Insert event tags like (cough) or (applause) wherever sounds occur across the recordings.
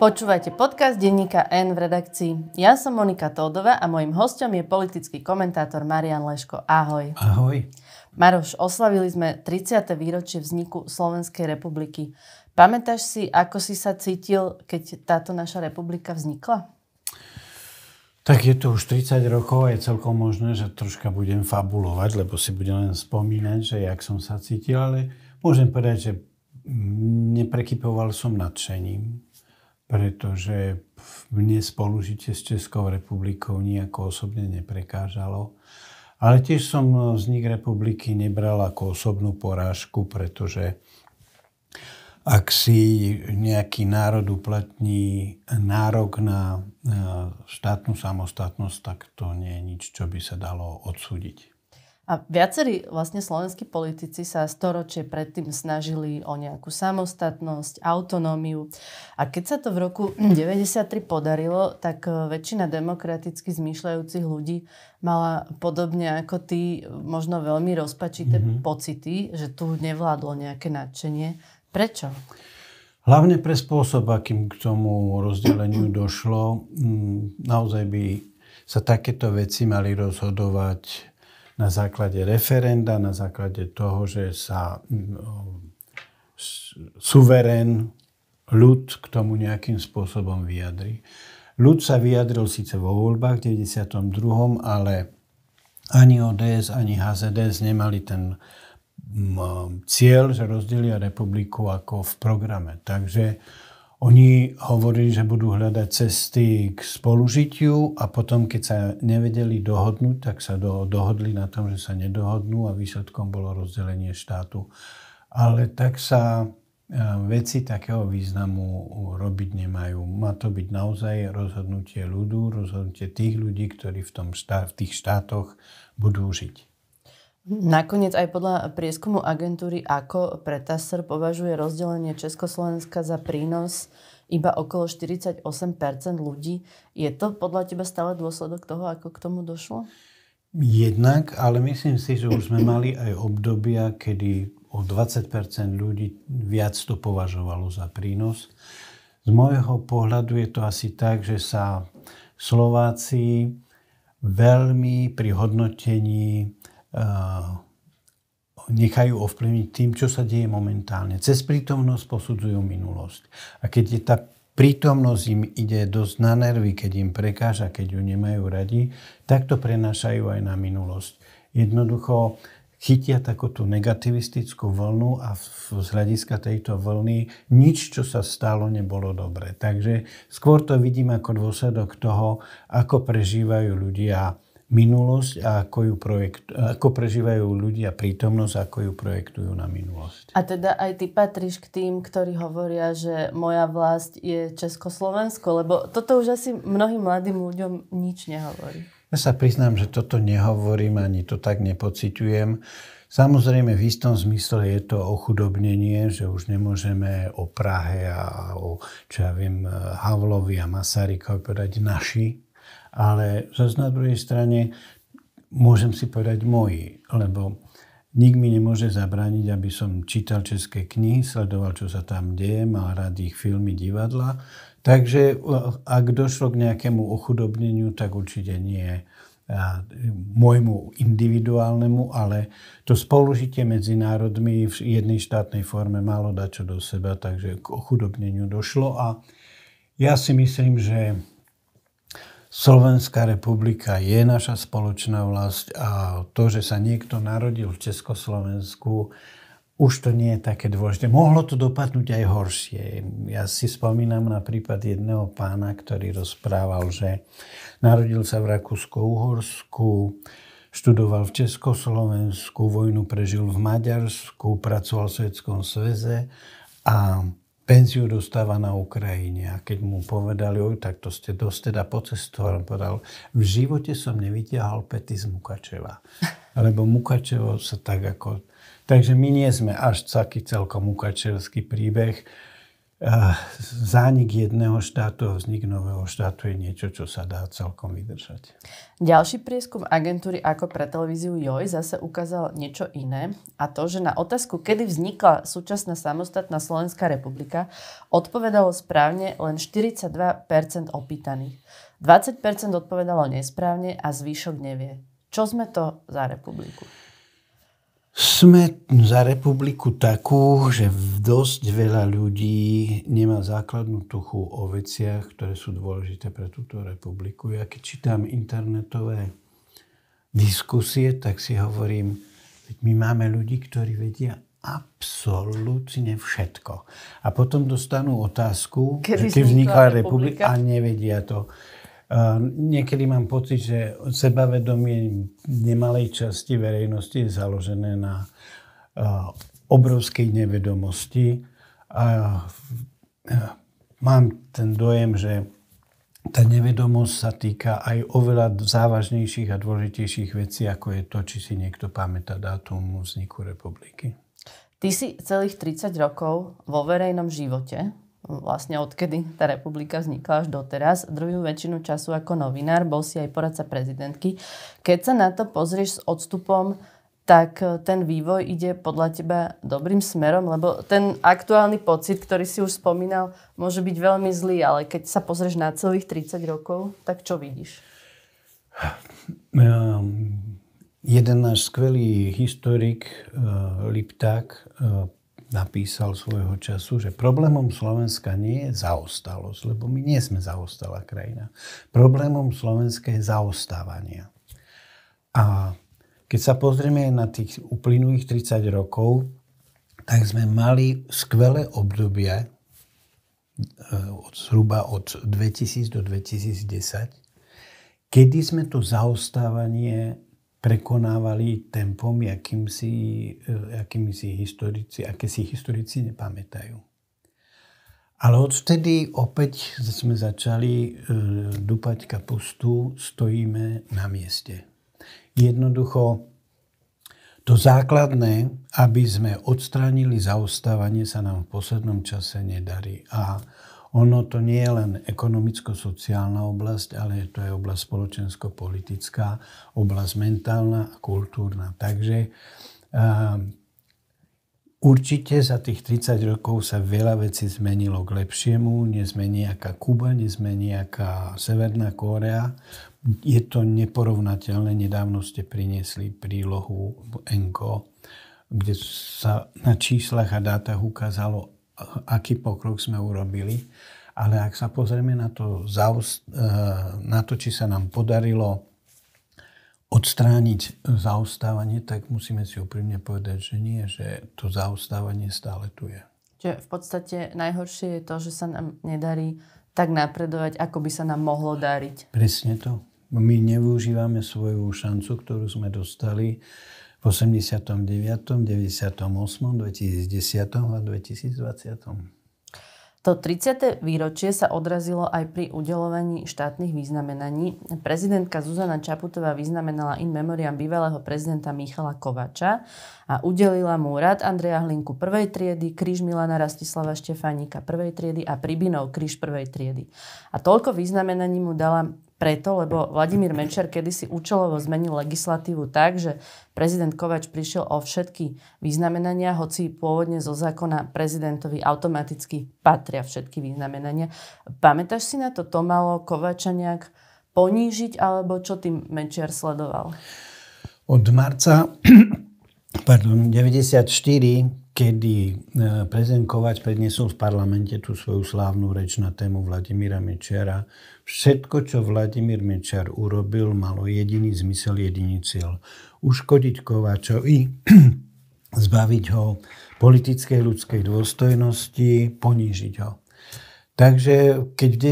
Počúvajte podcast Denníka N v redakcii. Ja som Monika Tódova a mojim hostom je politický komentátor Marian Leško. Ahoj. Ahoj. Maroš, oslavili sme 30. výročie vzniku Slovenskej republiky. Pamätáš si, ako si sa cítil, keď táto naša republika vznikla? Tak je to už 30 rokov a je celkom možné, že troška budem fabulovať, lebo si budem len spomínať, že jak som sa cítil, ale môžem povedať, že neprekypoval som nadšením pretože mne spolužite s Českou republikou nejako osobne neprekážalo. Ale tiež som vznik republiky nebral ako osobnú porážku, pretože ak si nejaký národ uplatní nárok na štátnu samostatnosť, tak to nie je nič, čo by sa dalo odsúdiť. A viacerí vlastne slovenskí politici sa storočie predtým snažili o nejakú samostatnosť, autonómiu. A keď sa to v roku 1993 (clears throat) podarilo, tak eh, väčšina demokraticky zmýšľajúcich ľudí mala podobne ako ty možno veľmi rozpačité mm-hmm. pocity, že tu nevládlo nejaké nadšenie. Prečo? Hlavne pre spôsob, akým k tomu rozdeleniu došlo, mm, naozaj by sa takéto veci mali rozhodovať na základe referenda, na základe toho, že sa mm, suverén ľud k tomu nejakým spôsobom vyjadri. Ľud sa vyjadril síce vo voľbách v 92., ale ani ODS, ani HZDS nemali ten mm, cieľ, že rozdelia republiku ako v programe. Takže oni hovorili, že budú hľadať cesty k spolužitiu a potom, keď sa nevedeli dohodnúť, tak sa do, dohodli na tom, že sa nedohodnú a výsledkom bolo rozdelenie štátu. Ale tak sa e, veci takého významu robiť nemajú. Má to byť naozaj rozhodnutie ľudu, rozhodnutie tých ľudí, ktorí v, tom štá, v tých štátoch budú žiť. Nakoniec aj podľa prieskumu agentúry AKO pre TASR považuje rozdelenie Československa za prínos iba okolo 48% ľudí. Je to podľa teba stále dôsledok toho, ako k tomu došlo? Jednak, ale myslím si, že už sme mali aj obdobia, kedy o 20% ľudí viac to považovalo za prínos. Z môjho pohľadu je to asi tak, že sa Slováci veľmi pri hodnotení Eh, nechajú ovplyvniť tým, čo sa deje momentálne. Cez prítomnosť posudzujú minulosť. A keď je tá prítomnosť im ide dosť na nervy, keď im prekáža, keď ju nemajú radi, tak to prenášajú aj na minulosť. Jednoducho chytia takúto negativistickú vlnu a z hľadiska tejto vlny nič, čo sa stalo, nebolo dobre. Takže skôr to vidím ako dôsledok toho, ako prežívajú ľudia minulosť a ako, ju projekt, ako prežívajú ľudia prítomnosť a ako ju projektujú na minulosť. A teda aj ty patríš k tým, ktorí hovoria, že moja vlast je Československo, lebo toto už asi mnohým mladým ľuďom nič nehovorí. Ja sa priznám, že toto nehovorím, ani to tak nepociťujem. Samozrejme, v istom zmysle je to ochudobnenie, že už nemôžeme o Prahe a o, čo ja viem, Havlovi a Masarykovi povedať naši, ale zase na druhej strane môžem si povedať moji, lebo nik mi nemôže zabrániť, aby som čítal české knihy, sledoval, čo sa tam deje, mal rád ich filmy, divadla. Takže e, ak došlo k nejakému ochudobneniu, tak určite nie e, môjmu individuálnemu, ale to spolužitie medzi národmi v jednej štátnej forme malo dať čo do seba, takže k ochudobneniu došlo a ja si myslím, že Slovenská republika je naša spoločná vlast a to, že sa niekto narodil v Československu, už to nie je také dôležité. Mohlo to dopadnúť aj horšie. Ja si spomínam na prípad jedného pána, ktorý rozprával, že narodil sa v Rakúsko-Uhorsku, študoval v Československu, vojnu prežil v Maďarsku, pracoval v Svetskom sveze a penziu dostáva na Ukrajine. A keď mu povedali, oj, tak to ste dosť teda pocestoval, povedal, v živote som nevytiahal pety z Mukačeva. (laughs) Lebo Mukačevo sa tak ako... Takže my nie sme až taký celkom Mukačevský príbeh zánik jedného štátu a vznik nového štátu je niečo, čo sa dá celkom vydržať. Ďalší prieskum agentúry ako pre televíziu JOJ zase ukázal niečo iné a to, že na otázku, kedy vznikla súčasná samostatná Slovenská republika, odpovedalo správne len 42% opýtaných. 20% odpovedalo nesprávne a zvyšok nevie. Čo sme to za republiku? Sme za republiku takú, že dosť veľa ľudí nemá základnú tuchu o veciach, ktoré sú dôležité pre túto republiku. Ja keď čítam internetové diskusie, tak si hovorím, my máme ľudí, ktorí vedia absolútne všetko. A potom dostanú otázku, kedy, kedy vznikla republika? republika a nevedia to. Niekedy mám pocit, že sebavedomie nemalej časti verejnosti je založené na obrovskej nevedomosti a mám ten dojem, že tá nevedomosť sa týka aj oveľa závažnejších a dôležitejších vecí, ako je to, či si niekto pamätá dátum vzniku republiky. Ty si celých 30 rokov vo verejnom živote vlastne odkedy tá republika vznikla až doteraz. Druhú väčšinu času ako novinár bol si aj poradca prezidentky. Keď sa na to pozrieš s odstupom, tak e, ten vývoj ide podľa teba dobrým smerom, lebo ten aktuálny pocit, ktorý si už spomínal, môže byť veľmi zlý, ale keď sa pozrieš na celých 30 rokov, tak čo vidíš? Um, jeden náš skvelý historik, uh, Lipták, uh, napísal svojho času, že problémom Slovenska nie je zaostalosť, lebo my nie sme zaostalá krajina. Problémom Slovenska je zaostávanie. A keď sa pozrieme na tých uplynulých 30 rokov, tak sme mali skvelé obdobie e, od, zhruba od 2000 do 2010, kedy sme to zaostávanie prekonávali tempom, akým si, e, akým si historici, aké si historici nepamätajú. Ale odvtedy opäť sme začali e, dupať kapustu, stojíme na mieste. Jednoducho to základné, aby sme odstránili zaostávanie, sa nám v poslednom čase nedarí. A ono to nie je len ekonomicko-sociálna oblasť, ale to je oblasť spoločensko-politická, oblasť mentálna a kultúrna. Takže um, určite za tých 30 rokov sa veľa vecí zmenilo k lepšiemu. Nezmení aká Kuba, nezmení aká Severná Kórea. Je to neporovnateľné. Nedávno ste priniesli prílohu ENKO, kde sa na číslach a dátach ukázalo, aký pokrok sme urobili, ale ak sa pozrieme na to, eh, na to či sa nám podarilo odstrániť zaostávanie, tak musíme si úprimne povedať, že nie, že to zaostávanie stále tu je. Čiže v podstate najhoršie je to, že sa nám nedarí tak napredovať, ako by sa nám mohlo dariť. Presne to. My nevyužívame svoju šancu, ktorú sme dostali v 89., 98., 2010. a 2020. To 30. výročie sa odrazilo aj pri udelovaní štátnych významenaní. Prezidentka Zuzana Čaputová vyznamenala in memoriam bývalého prezidenta Michala Kovača a udelila mu rad Andreja Hlinku prvej triedy, kríž Milana Rastislava Štefánika prvej triedy a Pribinov kríž prvej triedy. A toľko významenaní mu dala preto, lebo Vladimír Mečer kedysi účelovo zmenil legislatívu tak, že prezident Kovač prišiel o všetky významenania, hoci pôvodne zo zákona prezidentovi automaticky patria všetky významenania. Pamätáš si na to, to malo Kovača nejak ponížiť, alebo čo tým Mečiar sledoval? Od marca (clears throat) pardon, 94, kedy e, prezident Kovač predniesol v parlamente tú svoju slávnu reč na tému Vladimíra Mečiara, Všetko, čo Vladimír Mečiar urobil, malo jediný zmysel, jediný cieľ. Uškodiť Kováčovi, (clears throat) zbaviť ho politickej ľudskej dôstojnosti, ponížiť ho. Takže keď v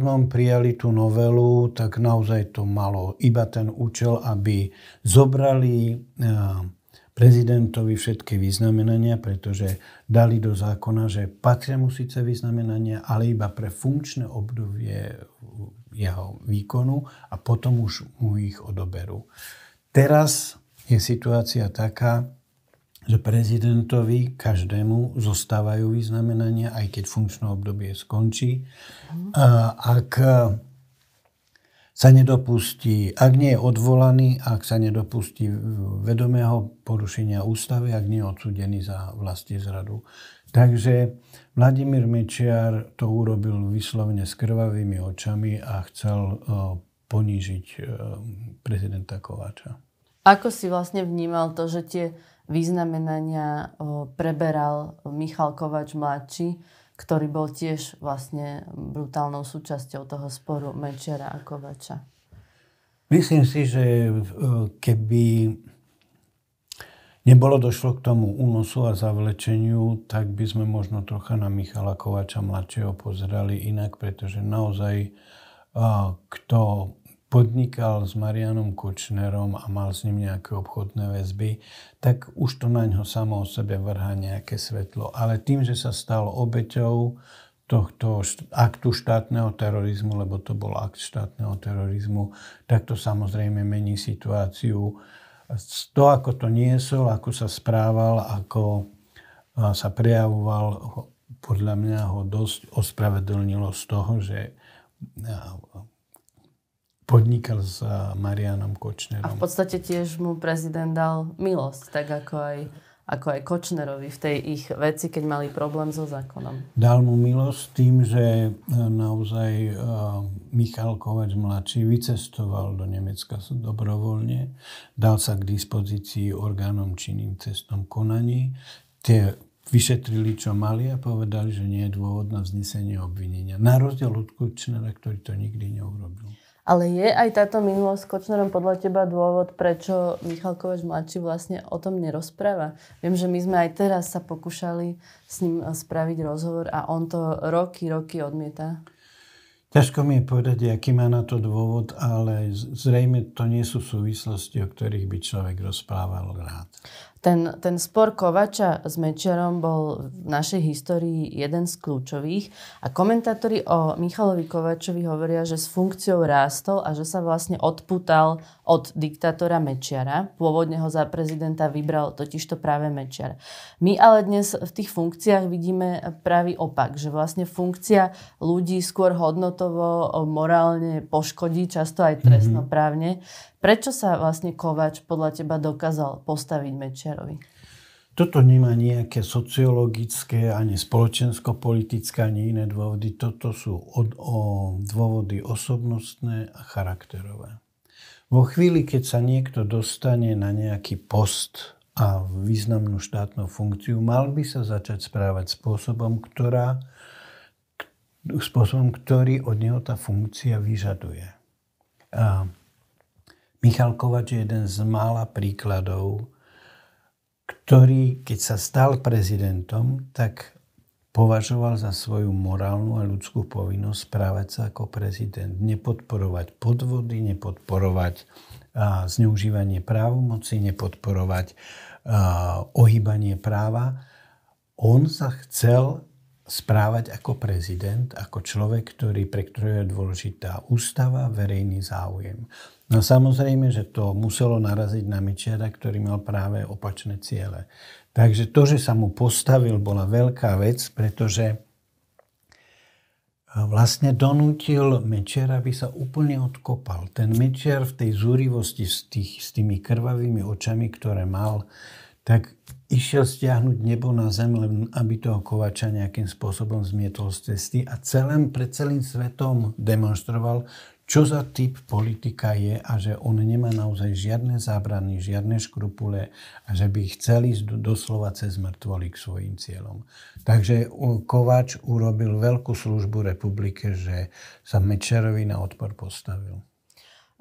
97. prijali tú novelu, tak naozaj to malo iba ten účel, aby zobrali eh, prezidentovi všetky vyznamenania, pretože dali do zákona, že patria mu síce vyznamenania, ale iba pre funkčné obdobie jeho výkonu a potom už mu ich odoberú. Teraz je situácia taká, že prezidentovi každému zostávajú vyznamenania, aj keď funkčné obdobie skončí. Mhm. Ak sa nedopustí, ak nie je odvolaný, ak sa nedopustí vedomého porušenia ústavy, ak nie je odsudený za vlastní zradu. Takže Vladimír Mečiar to urobil vyslovene s krvavými očami a chcel e, ponížiť e, prezidenta Kováča. Ako si vlastne vnímal to, že tie vyznamenania e, preberal Michal Kováč mladší? ktorý bol tiež vlastne brutálnou súčasťou toho sporu Mečera a Kovača. Myslím si, že e, keby nebolo došlo k tomu únosu a zavlečeniu, tak by sme možno trocha na Michala Kovača mladšieho pozerali inak, pretože naozaj kto podnikal s Marianom Kočnerom a mal s ním nejaké obchodné väzby, tak už to na ňo samo o sebe vrhá nejaké svetlo. Ale tým, že sa stal obeťou tohto aktu štátneho terorizmu, lebo to bol akt štátneho terorizmu, tak to samozrejme mení situáciu. To, ako to niesol, ako sa správal, ako sa prejavoval, podľa mňa ho dosť ospravedlnilo z toho, že podnikal s eh, Marianom Kočnerom. A v podstate tiež mu prezident dal milosť, tak ako aj, ako aj Kočnerovi v tej ich veci, keď mali problém so zákonom. Dal mu milosť tým, že eh, naozaj eh, Michal Kovač mladší vycestoval do Nemecka dobrovoľne, dal sa k dispozícii orgánom činným cestom konaní. Tie vyšetrili, čo mali a povedali, že nie je dôvod na vznesenie obvinenia. Na rozdiel od Kočnera, ktorý to nikdy neurobil. Ale je aj táto minulosť s Kočnerom podľa teba dôvod, prečo Michal Kovač mladší vlastne o tom nerozpráva? Viem, že my sme aj teraz sa pokúšali s ním eh, spraviť rozhovor a on to roky, roky odmieta. Ťažko mi je povedať, aký má na to dôvod, ale zrejme to nie sú súvislosti, o ktorých by človek rozprával rád. Ten, ten spor Kovača s Mečerom bol v našej histórii jeden z kľúčových a komentátori o Michalovi Kovačovi hovoria, že s funkciou rástol a že sa vlastne odputal od diktátora Mečiara. Pôvodne ho za prezidenta vybral totižto práve Mečiar. My ale dnes v tých funkciách vidíme pravý opak, že vlastne funkcia ľudí skôr hodnotovo, morálne poškodí, často aj mhm. trestnoprávne. Prečo sa vlastne Kovač podľa teba dokázal postaviť Mečiarovi? Toto nemá nejaké sociologické, ani spoločensko-politické, ani iné dôvody. Toto sú od, o, dôvody osobnostné a charakterové. Vo chvíli, keď sa niekto dostane na nejaký post a významnú štátnu funkciu, mal by sa začať správať spôsobom, ktorá, spôsobom ktorý od neho tá funkcia vyžaduje. A Michal Kovač je jeden z mála príkladov, ktorý, keď sa stal prezidentom, tak považoval za svoju morálnu a ľudskú povinnosť správať sa ako prezident, nepodporovať podvody, nepodporovať a, zneužívanie právomoci, nepodporovať a, ohýbanie práva. On sa chcel správať ako prezident, ako človek, ktorý, pre ktorého je dôležitá ústava, verejný záujem. No samozrejme, že to muselo naraziť na mičera, ktorý mal práve opačné ciele. Takže to, že sa mu postavil, bola veľká vec, pretože e, vlastne donútil Mečer, aby sa úplne odkopal. Ten Mečer v tej zúrivosti s, tých, s tými krvavými očami, ktoré mal, tak išiel stiahnuť nebo na zem, len aby toho Kovača nejakým spôsobom zmietol z cesty a celém, pred celým svetom demonstroval, čo za typ politika je a že on nemá naozaj žiadne zábrany, žiadne škrupule a že by chcel ísť doslova cez mŕtvoly k svojim cieľom. Takže Kováč urobil veľkú službu republike, že sa Mečerovi na odpor postavil.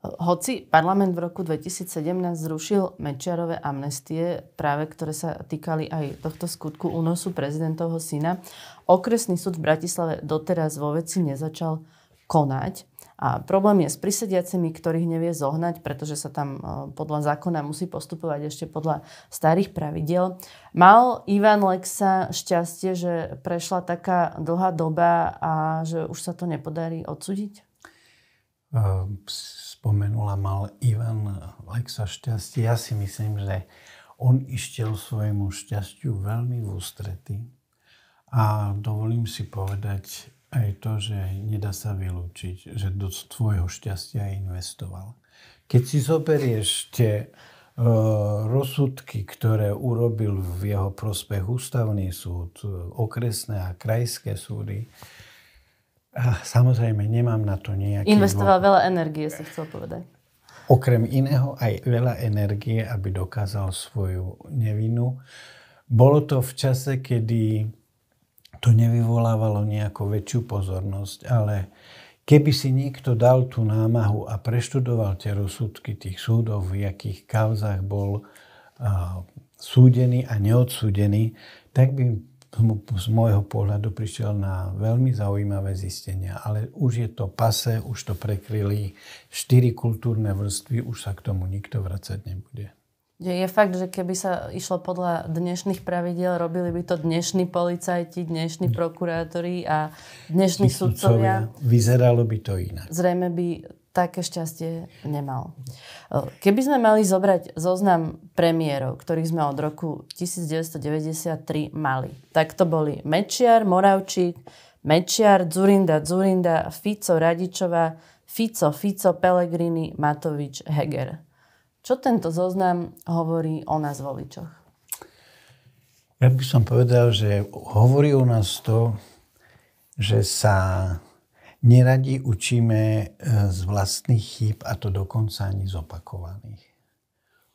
Hoci parlament v roku 2017 zrušil Mečiarové amnestie, práve ktoré sa týkali aj tohto skutku únosu prezidentovho syna, okresný súd v Bratislave doteraz vo veci nezačal konať. A problém je s prisediacimi, ktorých nevie zohnať, pretože sa tam e, podľa zákona musí postupovať ešte podľa starých pravidel. Mal Ivan Lexa šťastie, že prešla taká dlhá doba a že už sa to nepodarí odsúdiť? E, spomenula mal Ivan Lexa šťastie. Ja si myslím, že on išiel svojmu šťastiu veľmi v ústrety. A dovolím si povedať, aj to, že nedá sa vylúčiť, že do tvojho šťastia investoval. Keď si zoberieš tie e, rozsudky, ktoré urobil v jeho prospech ústavný súd, e, okresné a krajské súdy, samozrejme nemám na to nejaký... Investoval dôvod. veľa energie, si chcel povedať. Okrem iného aj veľa energie, aby dokázal svoju nevinu. Bolo to v čase, kedy to nevyvolávalo nejakú väčšiu pozornosť, ale keby si niekto dal tú námahu a preštudoval tie rozsudky tých súdov, v jakých kauzách bol a, súdený a neodsúdený, tak by z môjho pohľadu prišiel na veľmi zaujímavé zistenia. Ale už je to pase, už to prekryli štyri kultúrne vrstvy, už sa k tomu nikto vracať nebude. Je fakt, že keby sa išlo podľa dnešných pravidiel, robili by to dnešní policajti, dnešní mm. prokurátori a dnešní sudcovia. Vyzeralo by to inak. Zrejme by také šťastie nemal. Keby sme mali zobrať zoznam premiérov, ktorých sme od roku 1993 mali, tak to boli Mečiar, Moravčík, Mečiar, Zurinda, Zurinda, Fico, Radičová, Fico, Fico, Pelegrini, Matovič, Heger. Čo tento zoznam hovorí o nás voličoch? Ja by som povedal, že hovorí o nás to, že sa neradi učíme e, z vlastných chýb a to dokonca ani z opakovaných.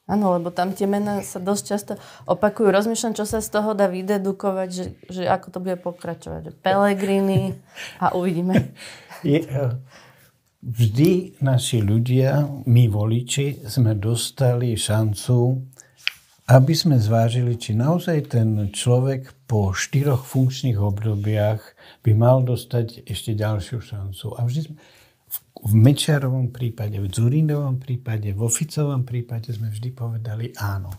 Áno, lebo tam tie mená sa dosť často opakujú. Rozmýšľam, čo sa z toho dá vydedukovať, že, že ako to bude pokračovať. Pelegriny a uvidíme. (laughs) Je, vždy naši ľudia, my voliči, sme dostali šancu, aby sme zvážili, či naozaj ten človek po štyroch funkčných obdobiach by mal dostať ešte ďalšiu šancu. A vždy sme, v Mečiarovom prípade, v Dzurinovom prípade, v Oficovom prípade sme vždy povedali áno.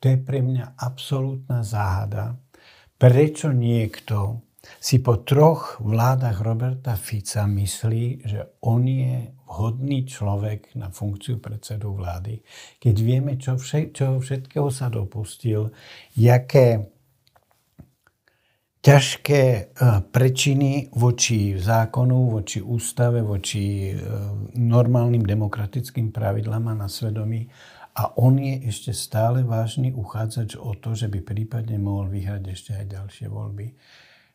To je pre mňa absolútna záhada, prečo niekto si po troch vládach Roberta Fica myslí, že on je vhodný človek na funkciu predsedu vlády, keď vieme, čo, vše, čo všetkého sa dopustil, jaké ťažké e, prečiny voči zákonu, voči ústave, voči e, normálnym demokratickým pravidlám a na svedomí a on je ešte stále vážny uchádzač o to, že by prípadne mohol vyhrať ešte aj ďalšie voľby.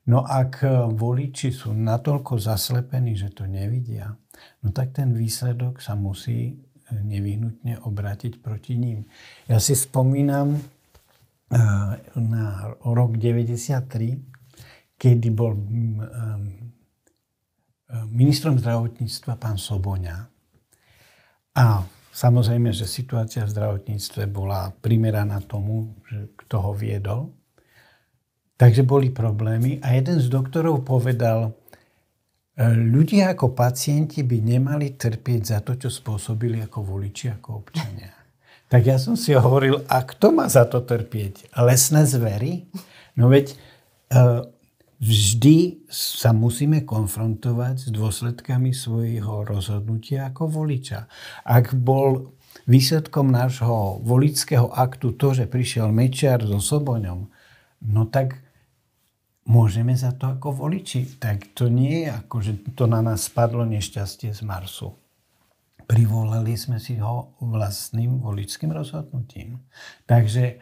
No ak e, voliči sú natoľko zaslepení, že to nevidia, no tak ten výsledok sa musí e, nevyhnutne obrátiť proti ním. Ja si spomínam e, na rok 93, kedy bol ministrom zdravotníctva pán Soboňa. A samozrejme, že situácia v zdravotníctve bola primeraná tomu, kto ho viedol. Takže boli problémy a jeden z doktorov povedal, e, ľudia ako pacienti by nemali trpieť za to, čo spôsobili ako voliči, ako občania. (laughs) Tak ja som si hovoril, a kto má za to trpieť? Lesné zvery? No veď e, vždy sa musíme konfrontovať s dôsledkami svojho rozhodnutia ako voliča. Ak bol výsledkom nášho volického aktu to, že prišiel Mečiar so Soboňom, no tak môžeme za to ako voliči. Tak to nie je ako, že to na nás spadlo nešťastie z Marsu. Privolali sme si ho vlastným voličským rozhodnutím. Takže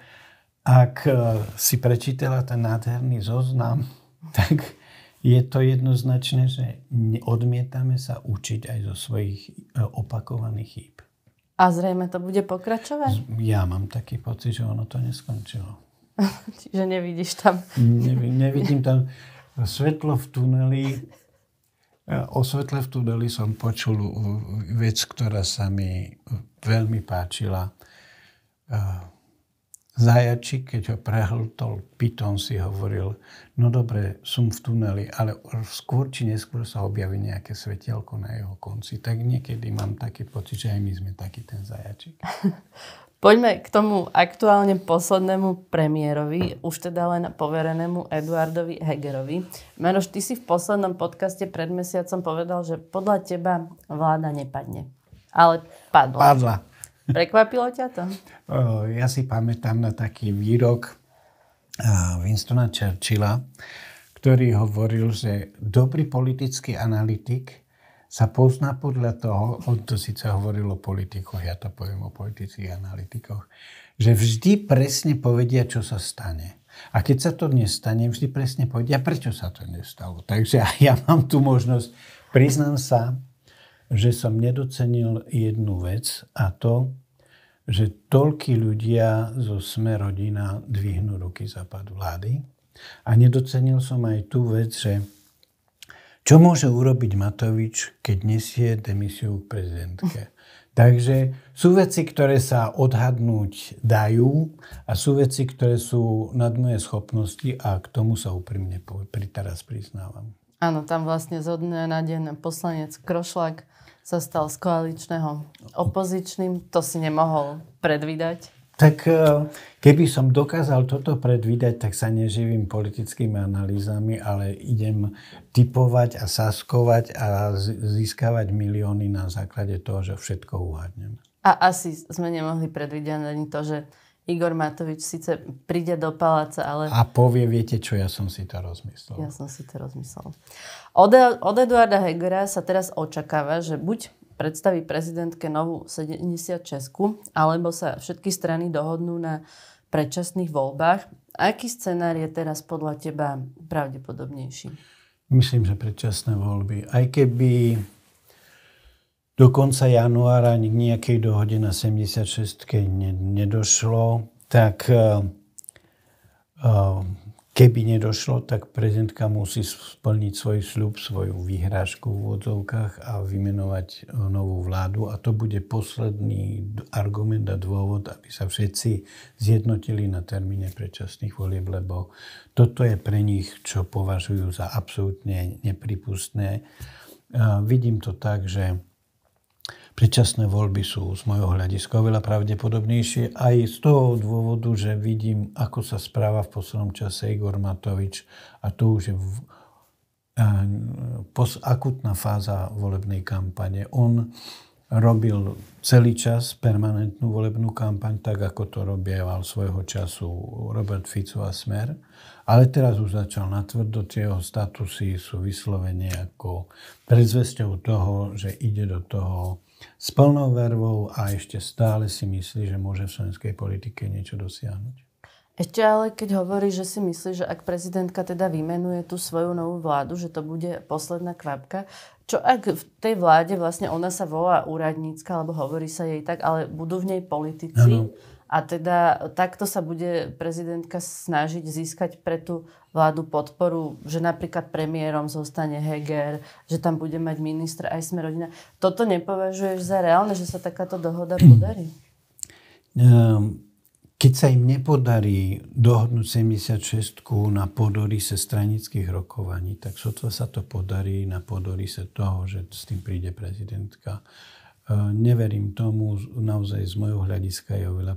ak e, si prečítala ten nádherný zoznam, (laughs) tak je to jednoznačné, že odmietame sa učiť aj zo svojich e, opakovaných chýb. A zrejme to bude pokračovať? Ja mám taký pocit, že ono to neskončilo. (laughs) Čiže nevidíš tam. Ne, nevidím tam svetlo v tuneli. O svetle v tuneli som počul vec, ktorá sa mi veľmi páčila. Zajači, keď ho prehltol, Python si hovoril, no dobre, som v tuneli, ale skôr či neskôr sa objaví nejaké svetelko na jeho konci. Tak niekedy mám taký pocit, že aj my sme taký ten zajačik. (laughs) Poďme k tomu aktuálne poslednému premiérovi, už teda len poverenému Eduardovi Hegerovi. Maroš, ty si v poslednom podcaste pred mesiacom povedal, že podľa teba vláda nepadne. Ale padla. Padla. Prekvapilo ťa to? (laughs) Ja si pamätám na taký výrok Winstona Churchilla, ktorý hovoril, že dobrý politický analytik sa pozná podľa toho, on to síce hovoril o politikoch, ja to poviem o politických analytikoch, že vždy presne povedia, čo sa stane. A keď sa to nestane, vždy presne povedia, prečo sa to nestalo. Takže (laughs) ja mám tu možnosť, priznám sa, že som nedocenil jednu vec a to, že toľkí ľudia zo Sme rodina dvihnú ruky za vlády. A nedocenil som aj tú vec, že čo môže urobiť Matovič, keď nesie demisiu k prezidentke? (laughs) Takže sú veci, ktoré sa odhadnúť dajú a sú veci, ktoré sú nad moje schopnosti a k tomu sa úprimne pri teraz priznávam. Áno, tam vlastne zo dne na deň poslanec Krošlak sa stal z koaličného opozičným. To si nemohol predvídať. Tak e, keby som dokázal toto predvídať, tak sa neživím politickými analýzami, ale idem typovať a saskovať a získavať milióny na základe toho, že všetko uhádnem. A asi sme nemohli predvídať ani to, že Igor Matovič síce príde do paláca, ale... A povie, viete čo, ja som si to rozmyslel. Ja som si to rozmyslel. Od, e-, od Eduarda Hegera sa teraz očakáva, že buď predstaví prezidentke novú 76 alebo sa všetky strany dohodnú na predčasných voľbách. Aký scenár je teraz podľa teba pravdepodobnejší? Myslím, že predčasné voľby. Aj keby do konca januára k nejakej dohode na 76 nedošlo, tak uh, Keby nedošlo, tak prezidentka musí splniť svoj sľub, svoju výhrážku v odzovkách a vymenovať e, novú vládu. A to bude posledný argument a dôvod, aby sa všetci zjednotili na termíne predčasných volieb, lebo toto je pre nich, čo považujú za absolútne nepripustné. E, vidím to tak, že Predčasné voľby sú z môjho hľadiska oveľa pravdepodobnejšie aj z toho dôvodu, že vidím, ako sa správa v poslednom čase Igor Matovič a to už je v, a, pos, akutná fáza volebnej kampane. On robil celý čas permanentnú volebnú kampaň, tak ako to robieval svojho času Robert Fico a Smer. Ale teraz už začal natvrdo, tie jeho statusy sú vyslovene ako predzvesťou toho, že ide do toho s plnou vervou a ešte stále si myslí, že môže v slovenskej politike niečo dosiahnuť. Ešte ale keď hovorí, že si myslí, že ak prezidentka teda vymenuje tú svoju novú vládu, že to bude posledná kvapka, čo ak v tej vláde vlastne ona sa volá úradnícka, alebo hovorí sa jej tak, ale budú v nej politici ano. a teda takto sa bude prezidentka snažiť získať pre tú vládnu podporu, že napríklad premiérom zostane Heger, že tam bude mať ministra aj sme rodina. Toto nepovažuješ za reálne, že sa takáto dohoda podarí? Ehm, keď sa im nepodarí dohodnúť 76 na podorise stranických rokovaní, tak sotva sa to podarí na sa toho, že s tým príde prezidentka ehm, neverím tomu, naozaj z mojho hľadiska je oveľa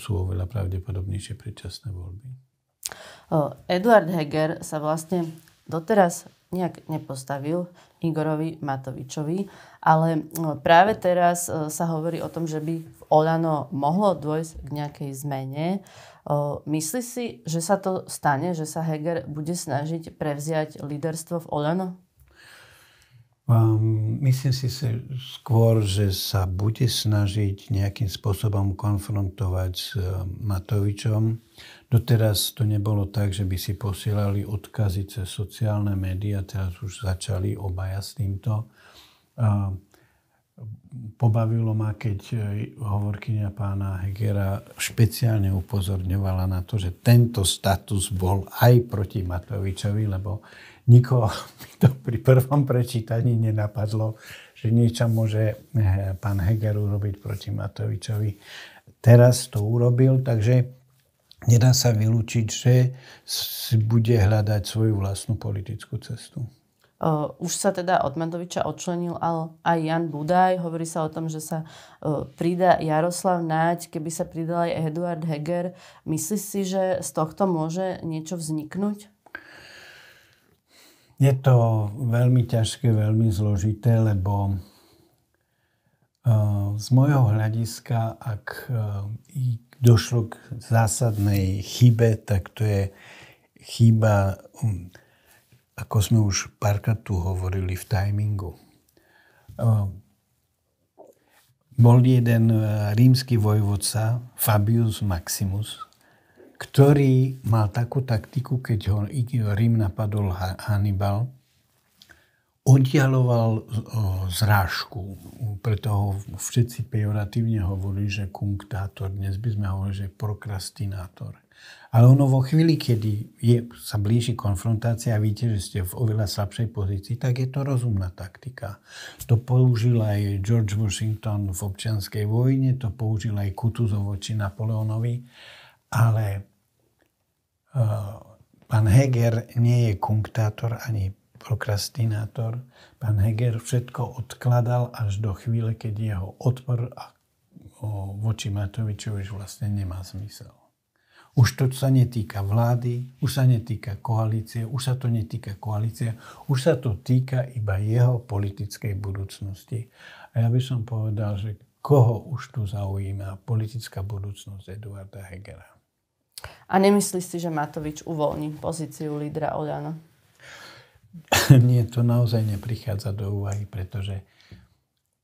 sú oveľa pravdepodobnejšie predčasné voľby. Eduard Heger sa vlastne doteraz nejak nepostavil Igorovi Matovičovi, ale práve teraz sa hovorí o tom, že by v Olano mohlo dôjsť k nejakej zmene. Myslí si, že sa to stane, že sa Heger bude snažiť prevziať líderstvo v Olano? Um, myslím si sa, skôr, že sa bude snažiť nejakým spôsobom konfrontovať s e, Matovičom Doteraz to nebolo tak, že by si posielali odkazy cez sociálne médiá, teraz už začali obaja s týmto. A pobavilo ma, keď e, hovorkyňa pána Hegera špeciálne upozorňovala na to, že tento status bol aj proti Matovičovi, lebo nikoho (laughs) mi to pri prvom prečítaní nenapadlo, že niečo môže e, pán Heger urobiť proti Matovičovi. Teraz to urobil, takže nedá sa vylúčiť, že si bude hľadať svoju vlastnú politickú cestu. už sa teda od Mandoviča odčlenil aj Jan Budaj. Hovorí sa o tom, že sa prida Jaroslav Náď, keby sa pridal aj Eduard Heger. Myslíš si, že z tohto môže niečo vzniknúť? Je to veľmi ťažké, veľmi zložité, lebo Eh, z môjho hľadiska, ak eh, došlo k zásadnej chybe, tak to je chyba, hm, ako sme už párkrát tu hovorili, v timingu. Eh, bol jeden rímsky vojvodca, Fabius Maximus, ktorý mal takú taktiku, keď ho Rím napadol Hannibal, oddialoval zrážku. Preto ho všetci pejoratívne hovorili, že kunktátor. Dnes by sme hovorili, že prokrastinátor. Ale ono vo chvíli, kedy je, sa blíži konfrontácia a víte, že ste v oveľa slabšej pozícii, tak je to rozumná taktika. To použil aj George Washington v občianskej vojne, to použil aj Kutuzov oči Napoleonovi, ale uh, pán Heger nie je kunktátor ani prokrastinátor, pán Heger všetko odkladal až do chvíle, keď jeho odpor a voči Matoviču už vlastne nemá zmysel. Už to sa netýka vlády, už sa netýka koalície, už sa to netýka koalície, už sa to týka iba jeho politickej budúcnosti. A ja by som povedal, že koho už tu zaujíma politická budúcnosť Eduarda Hegera. A nemyslíš si, že Matovič uvoľní pozíciu lídra Oľana? (laughs) nie, to naozaj neprichádza do úvahy, pretože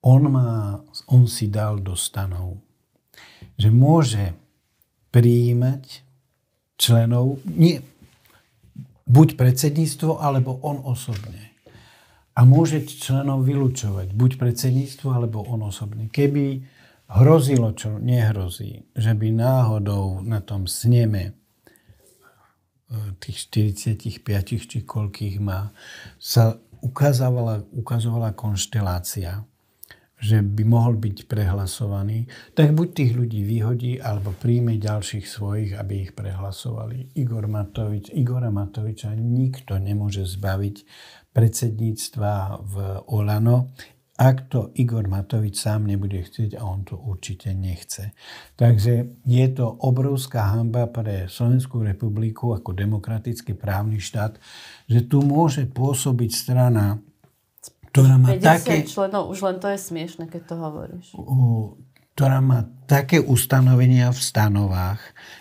on, má, on si dal do stanov, že môže prijímať členov, nie, buď predsedníctvo, alebo on osobne. A môže členov vylúčovať, buď predsedníctvo, alebo on osobne. Keby hrozilo, čo nehrozí, že by náhodou na tom sneme tých 45 či koľkých má, sa ukazovala, ukazovala konštelácia, že by mohol byť prehlasovaný, tak buď tých ľudí vyhodí, alebo príjme ďalších svojich, aby ich prehlasovali. Igor Matovič, Igora Matoviča nikto nemôže zbaviť predsedníctva v Olano ak to Igor Matovič sám nebude chcieť a on to určite nechce. Takže je to obrovská hamba pre Slovenskú republiku ako demokratický právny štát, že tu môže pôsobiť strana, ktorá má 50 také... členov, už len to je smiešne, keď to hovoríš. Ktorá má také ustanovenia v stanovách,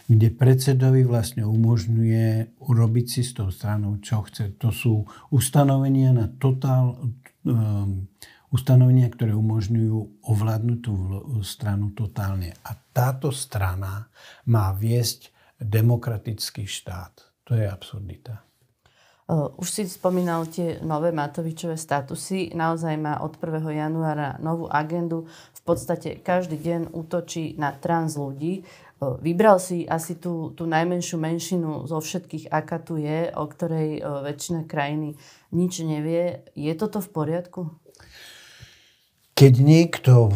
kde predsedovi vlastne umožňuje urobiť si s tou stranou, čo chce. To sú ustanovenia na totál, um, ustanovenia, ktoré umožňujú ovládnuť tú stranu totálne. A táto strana má viesť demokratický štát. To je absurdita. Už si spomínal tie nové Matovičové statusy. Naozaj má od 1. januára novú agendu. V podstate každý deň útočí na trans ľudí. Vybral si asi tú, tú najmenšiu menšinu zo všetkých, aká tu je, o ktorej väčšina krajiny nič nevie. Je toto v poriadku? Keď niekto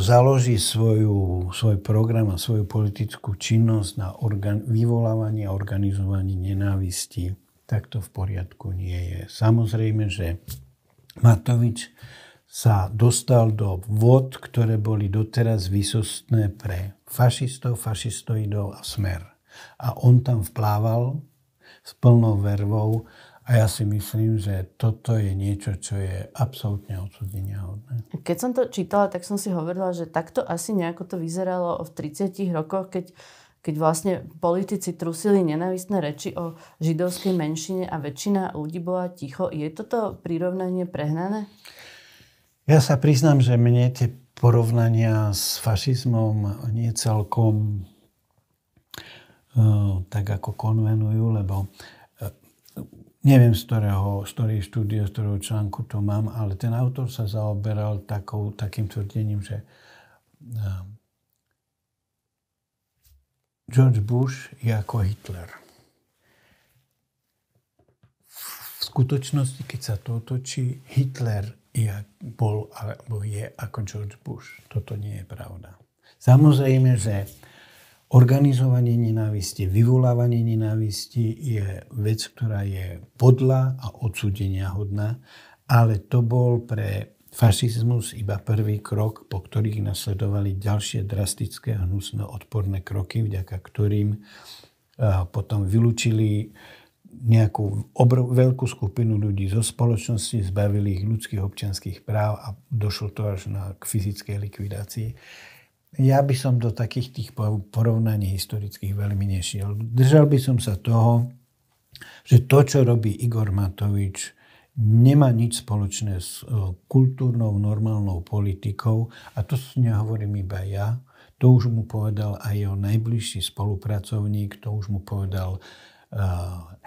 založí svoju, svoj program a svoju politickú činnosť na organ, vyvolávanie a organizovanie nenávisti, tak to v poriadku nie je. Samozrejme, že Matovič sa dostal do vod, ktoré boli doteraz vysostné pre fašistov, fašistoidov a smer. A on tam vplával s plnou vervou a ja si myslím, že toto je niečo, čo je absolútne odsudenia hodné. Keď som to čítala, tak som si hovorila, že takto asi nejako to vyzeralo v 30 rokoch, keď keď vlastne politici trusili nenávistné reči o židovskej menšine a väčšina ľudí bola ticho. Je toto prirovnanie prehnané? Ja sa priznám, že mne tie porovnania s fašizmom nie celkom uh, tak ako konvenujú, lebo neviem z ktorého, z ktorého štúdia, z ktorého článku to mám, ale ten autor sa zaoberal takou, takým tvrdením, že ehm, George Bush je ako Hitler. V skutočnosti, keď sa to otočí, Hitler je, bol alebo je ako George Bush. Toto nie je pravda. Samozrejme, že Organizovanie nenávisti, vyvolávanie nenávisti je vec, ktorá je podlá a odsúdenia hodná, ale to bol pre fašizmus iba prvý krok, po ktorých nasledovali ďalšie drastické a hnusné odporné kroky, vďaka ktorým eh, potom vylúčili nejakú obr- veľkú skupinu ľudí zo spoločnosti, zbavili ich ľudských občianských práv a došlo to až na, k fyzickej likvidácii ja by som do takých tých porovnaní historických veľmi nešiel. Držal by som sa toho, že to, čo robí Igor Matovič, nemá nič spoločné s e, kultúrnou, normálnou politikou. A to nehovorím iba ja. To už mu povedal aj jeho najbližší spolupracovník, to už mu povedal e,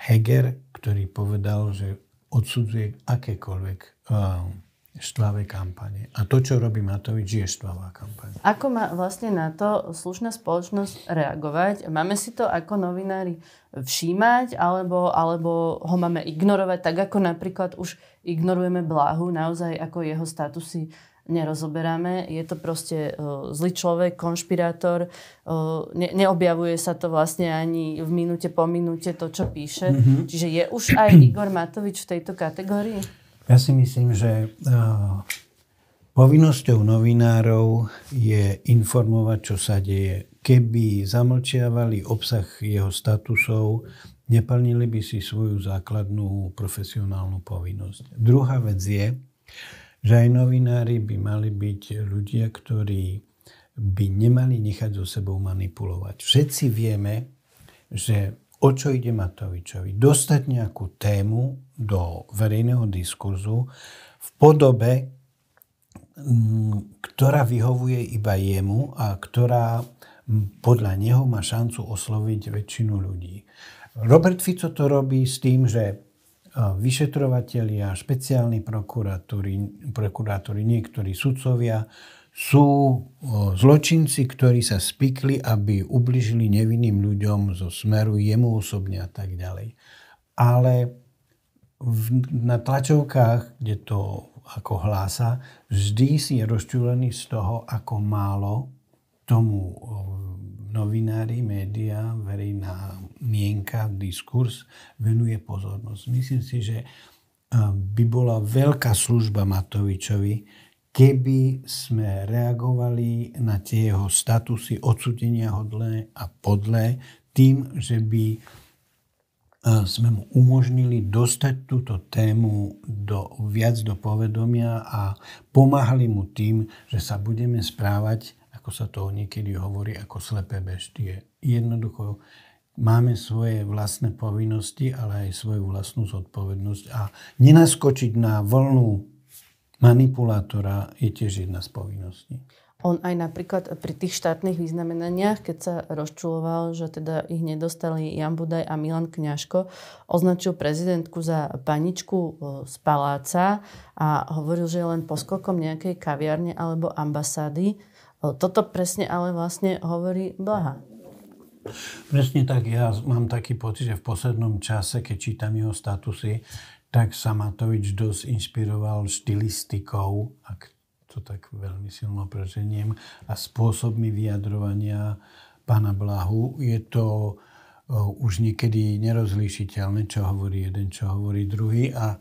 Heger, ktorý povedal, že odsudzuje akékoľvek e, štvavé kampane. A to, čo robí Matovič, je štvavá kampaň. Ako má vlastne na to slušná spoločnosť reagovať? Máme si to ako novinári všímať, alebo, alebo ho máme ignorovať, tak ako napríklad už ignorujeme Bláhu, naozaj ako jeho statusy nerozoberáme. Je to proste e, zlý človek, konšpirátor. E, ne, neobjavuje sa to vlastne ani v minúte po minúte to, čo píše. Mm-hmm. Čiže je už aj Igor Matovič v tejto kategórii? Ja si myslím, že eh, povinnosťou novinárov je informovať, čo sa deje. Keby zamlčiavali obsah jeho statusov, neplnili by si svoju základnú profesionálnu povinnosť. Druhá vec je, že aj novinári by mali byť ľudia, ktorí by nemali nechať so sebou manipulovať. Všetci vieme, že o čo ide Matovičovi. Dostať nejakú tému do verejného diskurzu v podobe, mm, ktorá vyhovuje iba jemu a ktorá mm, podľa neho má šancu osloviť väčšinu ľudí. Robert Fico to robí s tým, že e, vyšetrovatelia, špeciálni prokurátori, prokurátori niektorí sudcovia sú zločinci, ktorí sa spikli, aby ubližili nevinným ľuďom zo smeru jemu osobne a tak ďalej. Ale v, na tlačovkách, kde to ako hlása, vždy si je rozčúlený z toho, ako málo tomu novinári, média, verejná mienka, diskurs venuje pozornosť. Myslím si, že by bola veľká služba Matovičovi, keby sme reagovali na tie jeho statusy odsudenia hodlé a podlé tým, že by e, sme mu umožnili dostať túto tému do, viac do povedomia a pomáhali mu tým, že sa budeme správať, ako sa to niekedy hovorí, ako slepé beštie. Jednoducho máme svoje vlastné povinnosti, ale aj svoju vlastnú zodpovednosť a nenaskočiť na vlnu manipulátora je tiež jedna z povinností. On aj napríklad pri tých štátnych vyznamenaniach, keď sa rozčuloval, že teda ich nedostali Jan Budaj a Milan Kňažko, označil prezidentku za paničku e, z paláca a hovoril, že je len poskokom nejakej kaviarne alebo ambasády. E, toto presne ale vlastne hovorí Blaha. Presne tak, ja mám taký pocit, že v poslednom čase, keď čítam jeho statusy, tak sa Matovič dosť inšpiroval štilistikou, ak to tak veľmi silno preženiem, a spôsobmi vyjadrovania pána Blahu. Je to e, už niekedy nerozlíšiteľné, čo hovorí jeden, čo hovorí druhý. A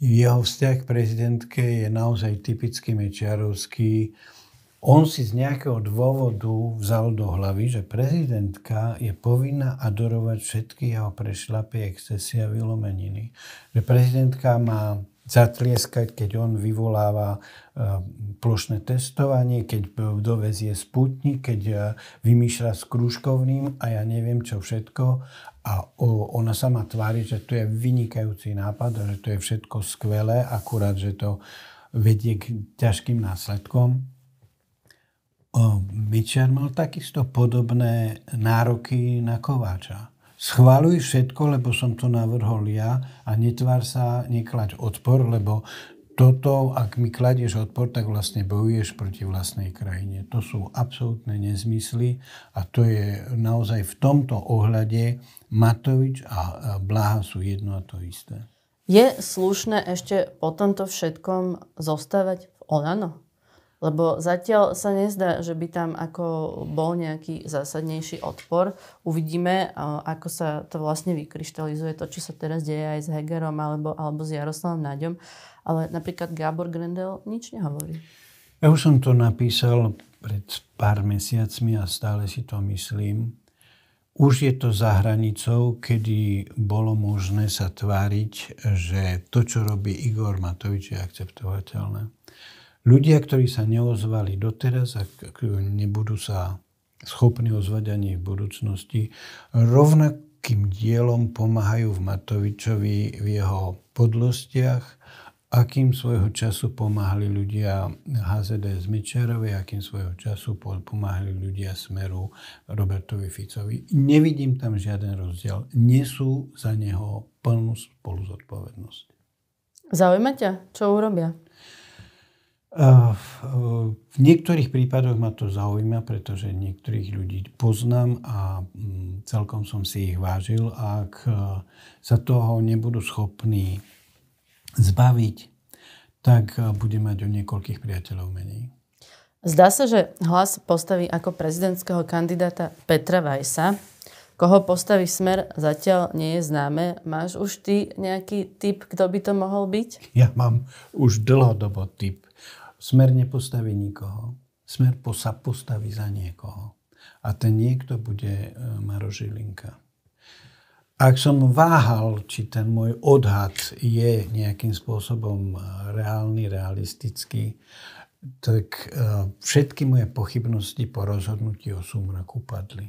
jeho vzťah k prezidentke je naozaj typicky mečiarovský on si z nejakého dôvodu vzal do hlavy, že prezidentka je povinná adorovať všetky jeho prešlapy, excesy a vylomeniny. Že prezidentka má zatlieskať, keď on vyvoláva e, plošné testovanie, keď dovezie sputnik, keď e, vymýšľa s krúžkovným a ja neviem čo všetko. A ona sa má tvári, že to je vynikajúci nápad a že to je všetko skvelé, akurát, že to vedie k ťažkým následkom. Mečiar mal takisto podobné nároky na Kováča. Schváluj všetko, lebo som to navrhol ja a netvár sa, neklaď odpor, lebo toto, ak mi kladieš odpor, tak vlastne bojuješ proti vlastnej krajine. To sú absolútne nezmysly a to je naozaj v tomto ohľade Matovič a Blaha sú jedno a to isté. Je slušné ešte po tomto všetkom zostávať v Olano? Lebo zatiaľ sa nezdá, že by tam ako bol nejaký zásadnejší odpor. Uvidíme, ako sa to vlastne vykryštalizuje, to, čo sa teraz deje aj s Hegerom alebo, alebo s Jaroslavom Náďom. Ale napríklad Gábor Grendel nič nehovorí. Ja už som to napísal pred pár mesiacmi a stále si to myslím. Už je to za hranicou, kedy bolo možné sa tváriť, že to, čo robí Igor Matovič, je akceptovateľné. Ľudia, ktorí sa neozvali doteraz a nebudú sa schopní ozvať ani v budúcnosti, rovnakým dielom pomáhajú v Matovičovi v jeho podlostiach, akým svojho času pomáhali ľudia HZD z Mečerovej, akým svojho času pomáhali ľudia Smeru Robertovi Ficovi. Nevidím tam žiaden rozdiel. Nesú za neho plnú spoluzodpovednosť. Zaujíma ťa, čo urobia? Eh, v niektorých prípadoch ma to zaujíma, pretože niektorých ľudí poznám a mm, celkom som si ich vážil. Ak eh, sa toho nebudú schopní zbaviť, tak eh, bude mať o niekoľkých priateľov menej. Zdá sa, že hlas postaví ako prezidentského kandidáta Petra Vajsa. Koho postaví smer, zatiaľ nie je známe. Máš už ty nejaký typ, kto by to mohol byť? Ja mám už dlhodobo typ. Smer nepostaví nikoho. Smer sa postaví za niekoho. A ten niekto bude e, Maro Žilinka. Ak som váhal, či ten môj odhad je nejakým spôsobom e, reálny, realistický, tak e, všetky moje pochybnosti po rozhodnutí o sumraku padli.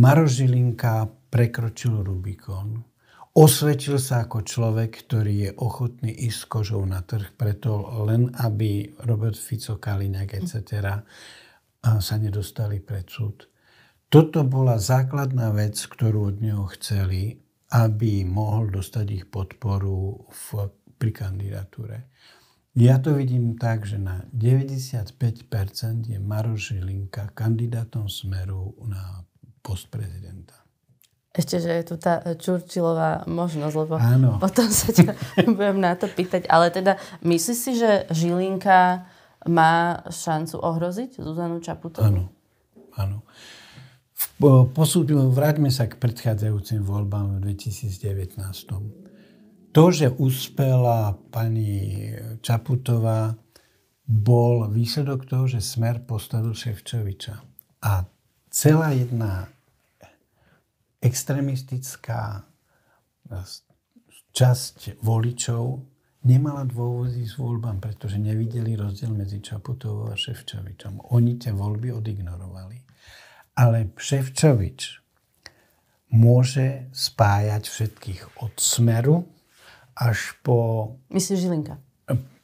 Maro Žilinka prekročil Rubikon osvedčil sa ako človek, ktorý je ochotný ísť s kožou na trh, preto len aby Robert Fico, Kaliňák, etc. sa nedostali pred súd. Toto bola základná vec, ktorú od neho chceli, aby mohol dostať ich podporu v, pri kandidatúre. Ja to vidím tak, že na 95% je Maroš Žilinka kandidátom smeru na post prezidenta. Ešte, že je tu tá Čurčilová možnosť, lebo Áno. (laughs) potom sa ťa (laughs) budem na to pýtať. Ale teda, myslíš si, že Žilinka má šancu ohroziť Zuzanu Čaputovú? Áno. Áno. Posúďme, vráťme sa k predchádzajúcim voľbám v 2019. To, že uspela pani Čaputová, bol výsledok toho, že Smer postavil Ševčoviča. A celá jedna extrémistická e, časť voličov nemala dôvody s voľbám, pretože nevideli rozdiel medzi Čaputovou a Ševčovičom. Oni tie voľby odignorovali. Ale Ševčovič môže spájať všetkých od smeru až po... Myslíš Žilinka?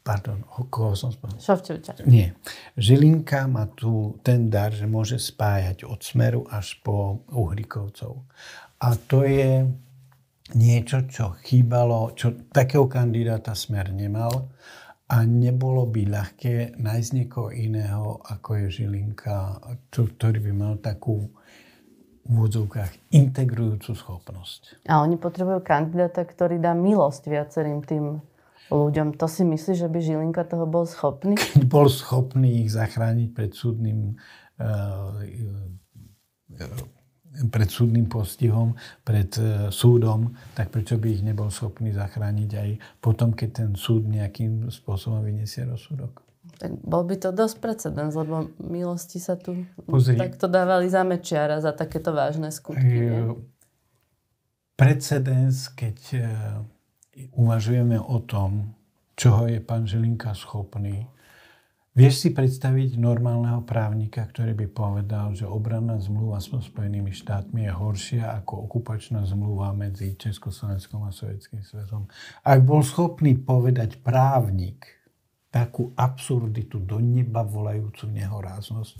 pardon, koho som spomenul? Šovčovča. Nie. Žilinka má tu ten dar, že môže spájať od smeru až po uhlíkovcov. A to je niečo, čo chýbalo, čo takého kandidáta smer nemal a nebolo by ľahké nájsť niekoho iného, ako je Žilinka, čo, ktorý by mal takú v úvodzovkách integrujúcu schopnosť. A oni potrebujú kandidáta, ktorý dá milosť viacerým tým ľuďom. To si myslíš, že by Žilinka toho bol schopný? Keď bol schopný ich zachrániť pred súdnym eh, eh, pred súdnym postihom, pred eh, súdom, tak prečo by ich nebol schopný zachrániť aj potom, keď ten súd nejakým spôsobom vyniesie rozsudok? Tak bol by to dosť precedens, lebo milosti sa tu Pozri, takto dávali za mečiara, za takéto vážne skutky. Nie? Precedens, keď uvažujeme o tom, čoho je pán Žilinka schopný. Vieš si predstaviť normálneho právnika, ktorý by povedal, že obranná zmluva s Spojenými štátmi je horšia ako okupačná zmluva medzi Československom a Sovjetským svetom. Ak bol schopný povedať právnik takú absurditu do neba volajúcu nehoráznosť,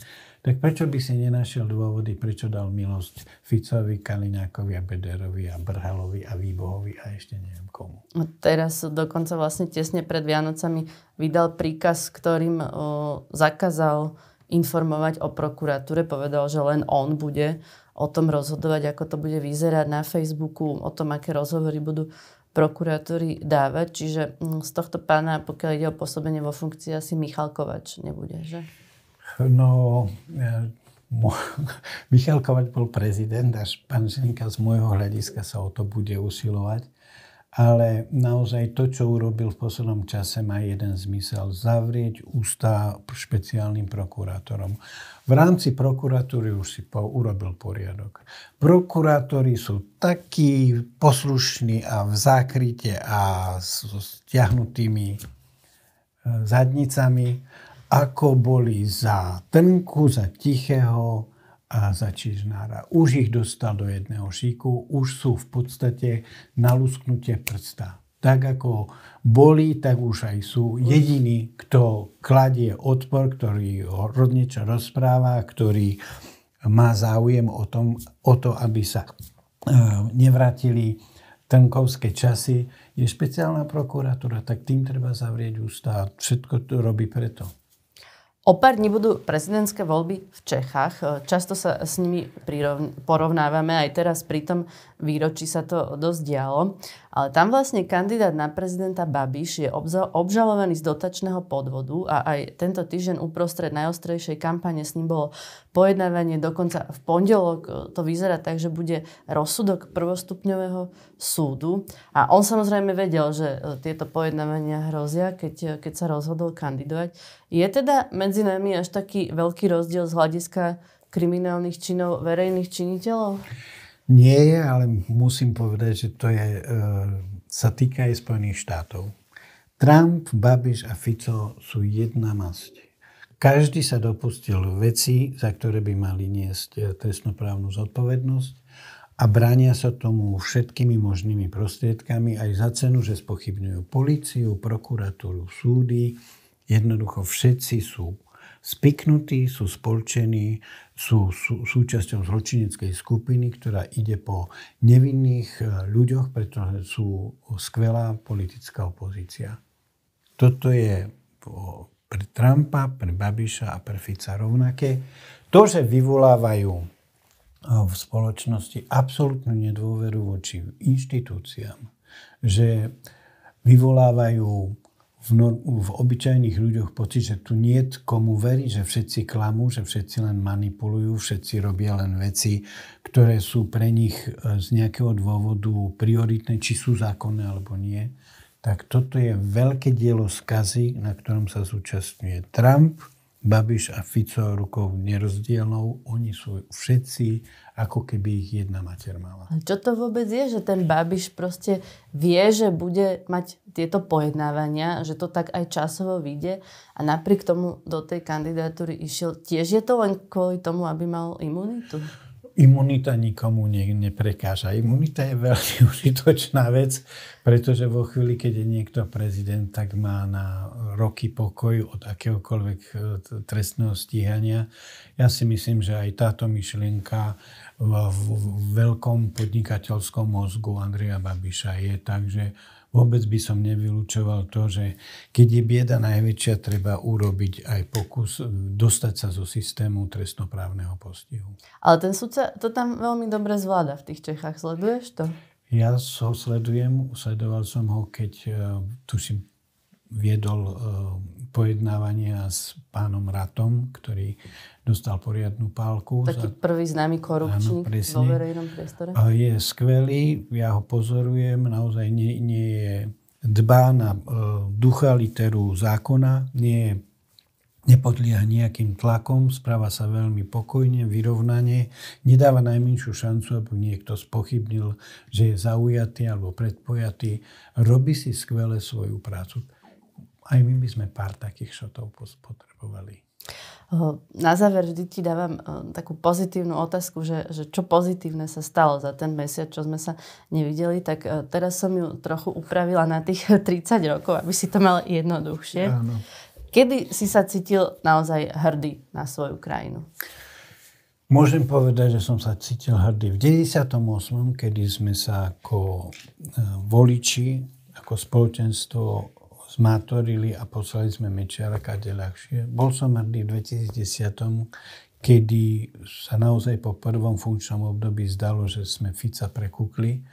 tak prečo by si nenašiel dôvody, prečo dal milosť Ficovi, Kaliňákovi a Bederovi a Brhalovi a Výbohovi a ešte neviem komu. Teraz dokonca vlastne tesne pred Vianocami vydal príkaz, ktorým o, zakázal informovať o prokuratúre. Povedal, že len on bude o tom rozhodovať, ako to bude vyzerať na Facebooku, o tom, aké rozhovory budú prokuratúry dávať. Čiže mm, z tohto pána, pokiaľ ide o pôsobenie vo funkcii, asi Michal Kovač nebude, že? No, (laughs) Michal Kovač bol prezident a pán Žilinka z môjho hľadiska sa o to bude usilovať. Ale naozaj to, čo urobil v poslednom čase, má jeden zmysel. Zavrieť ústa špeciálnym prokurátorom. V rámci prokuratúry už si po, urobil poriadok. Prokurátori sú takí poslušní a v zákrite a s, s stiahnutými eh, zadnicami ako boli za Trnku, za Tichého a za Čižnára. Už ich dostal do jedného šíku, už sú v podstate na lusknutie prsta. Tak ako boli, tak už aj sú jediní, kto kladie odpor, ktorý ho niečo rozpráva, ktorý má záujem o, tom, o to, aby sa e, nevrátili trnkovské časy, je špeciálna prokuratúra, tak tým treba zavrieť ústa a všetko to robí preto. O pár dní budú prezidentské voľby v Čechách. Často sa s nimi porovnávame aj teraz pri tom, výročí sa to dosť dialo. Ale tam vlastne kandidát na prezidenta Babiš je obžalovaný z dotačného podvodu a aj tento týždeň uprostred najostrejšej kampane s ním bolo pojednávanie, dokonca v pondelok e, to vyzerá tak, že bude rozsudok prvostupňového súdu. A on samozrejme vedel, že e, tieto pojednávania hrozia, keď, e, keď sa rozhodol kandidovať. Je teda medzi nami až taký veľký rozdiel z hľadiska kriminálnych činov verejných činiteľov? Nie je, ale musím povedať, že to je, e, sa týka aj Spojených štátov. Trump, Babiš a Fico sú jedna masť. Každý sa dopustil veci, za ktoré by mali niesť e, trestnoprávnu zodpovednosť a bránia sa tomu všetkými možnými prostriedkami aj za cenu, že spochybňujú políciu, prokuratúru, súdy. Jednoducho všetci sú spiknutí, sú spolčení, sú, sú súčasťou zločineckej skupiny, ktorá ide po nevinných e, ľuďoch, pretože sú skvelá politická opozícia. Toto je pre Trumpa, pre Babiša a pre Fica rovnaké. To, že vyvolávajú e, v spoločnosti absolútnu nedôveru voči inštitúciám, že vyvolávajú v, no, v obyčajných ľuďoch pocit, že tu nie komu veriť, že všetci klamú, že všetci len manipulujú, všetci robia len veci, ktoré sú pre nich e, z nejakého dôvodu prioritné, či sú zákonné alebo nie. Tak toto je veľké dielo skazy, na ktorom sa zúčastňuje Trump, Babiš a Fico rukou nerozdielnou, oni sú všetci, ako keby ich jedna mater mala. Čo to vôbec je, že ten Babiš proste vie, že bude mať tieto pojednávania, že to tak aj časovo vyjde a napriek tomu do tej kandidatúry išiel. Tiež je to len kvôli tomu, aby mal imunitu? Imunita nikomu ne, neprekáža. Imunita je veľmi (laughs) užitočná vec, pretože vo chvíli, keď je niekto prezident, tak má na roky pokoj od akéhokoľvek e, trestného stíhania. Ja si myslím, že aj táto myšlienka v, v, v veľkom podnikateľskom mozgu Andreja Babiša je tak, že vôbec by som nevylučoval to, že keď je bieda najväčšia, treba urobiť aj pokus e, dostať sa zo systému trestnoprávneho postihu. Ale ten sudca to tam veľmi dobre zvláda v tých Čechách. Sleduješ to? Ja ho sledujem, sledoval som ho, keď e, tuším viedol eh, pojednávania s pánom Ratom, ktorý dostal poriadnu pálku. Taký za... prvý známy korupčník áno, vo verejnom priestore. Je skvelý, ja ho pozorujem, naozaj nie, nie je dbá na eh, ducha literu zákona, nie je nepodlieha nejakým tlakom, správa sa veľmi pokojne, vyrovnanie, nedáva najmenšiu šancu, aby niekto spochybnil, že je zaujatý alebo predpojatý, robí si skvele svoju prácu aj my by sme pár takých šotov potrebovali. Na záver vždy ti dávam eh, takú pozitívnu otázku, že, že čo pozitívne sa stalo za ten mesiac, čo sme sa nevideli, tak eh, teraz som ju trochu upravila na tých 30 (laughs) rokov, aby si to mal jednoduchšie. Áno. Kedy si sa cítil naozaj hrdý na svoju krajinu? Môžem povedať, že som sa cítil hrdý. V 98., kedy sme sa ako eh, voliči, ako spoločenstvo zmátorili a poslali sme Mečiara kade ľahšie. Bol som hrdý v 2010, kedy sa naozaj po prvom funkčnom období zdalo, že sme Fica prekukli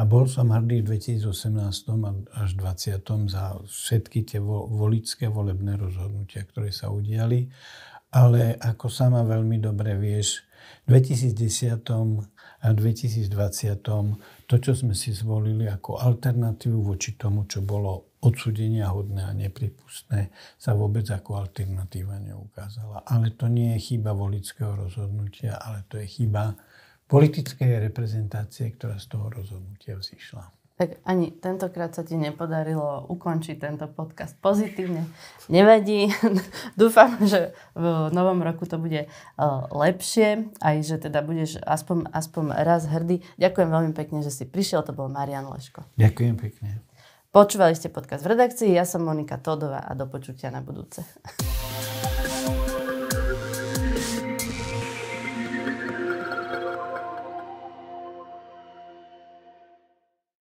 a bol som hrdý v 2018 až 2020 za všetky tie volické volebné rozhodnutia, ktoré sa udiali. Ale ako sama veľmi dobre vieš, v 2010 a 2020 to, čo sme si zvolili ako alternatívu voči tomu, čo bolo odsudenia hodné a nepripustné, sa vôbec ako alternatíva neukázala. Ale to nie je chyba volického rozhodnutia, ale to je chyba politickej reprezentácie, ktorá z toho rozhodnutia vzýšla. Tak ani tentokrát sa ti nepodarilo ukončiť tento podcast pozitívne. Nevadí. (laughs) Dúfam, že v novom roku to bude e, lepšie, aj že teda budeš aspoň, aspoň raz hrdý. Ďakujem veľmi pekne, že si prišiel. To bol Marian Leško. Ďakujem pekne. Počúvali ste podcast v redakcii, ja som Monika Todová a do počutia na budúce.